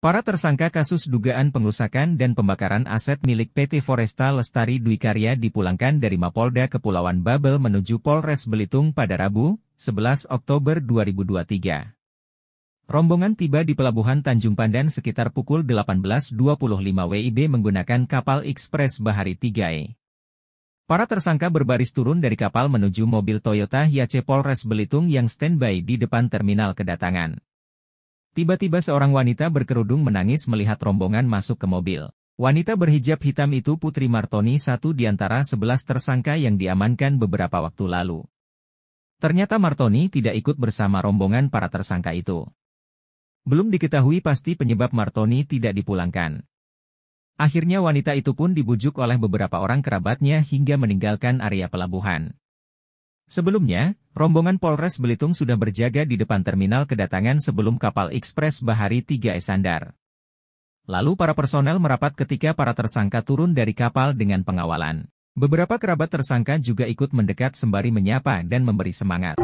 Para tersangka kasus dugaan pengrusakan dan pembakaran aset milik PT Foresta Lestari Dwi Karya dipulangkan dari Mapolda Kepulauan Babel menuju Polres Belitung pada Rabu, 11 Oktober 2023. Rombongan tiba di Pelabuhan Tanjung Pandan sekitar pukul 18.25 WIB menggunakan kapal ekspres Bahari 3E. Para tersangka berbaris turun dari kapal menuju mobil Toyota Hiace Polres Belitung yang standby di depan terminal kedatangan. Tiba-tiba seorang wanita berkerudung menangis melihat rombongan masuk ke mobil. Wanita berhijab hitam itu Putri Martoni satu di antara sebelas tersangka yang diamankan beberapa waktu lalu. Ternyata Martoni tidak ikut bersama rombongan para tersangka itu. Belum diketahui pasti penyebab Martoni tidak dipulangkan. Akhirnya wanita itu pun dibujuk oleh beberapa orang kerabatnya hingga meninggalkan area pelabuhan. Sebelumnya, Rombongan Polres Belitung sudah berjaga di depan terminal kedatangan sebelum kapal ekspres Bahari 3 Esandar. Lalu para personel merapat ketika para tersangka turun dari kapal dengan pengawalan. Beberapa kerabat tersangka juga ikut mendekat sembari menyapa dan memberi semangat.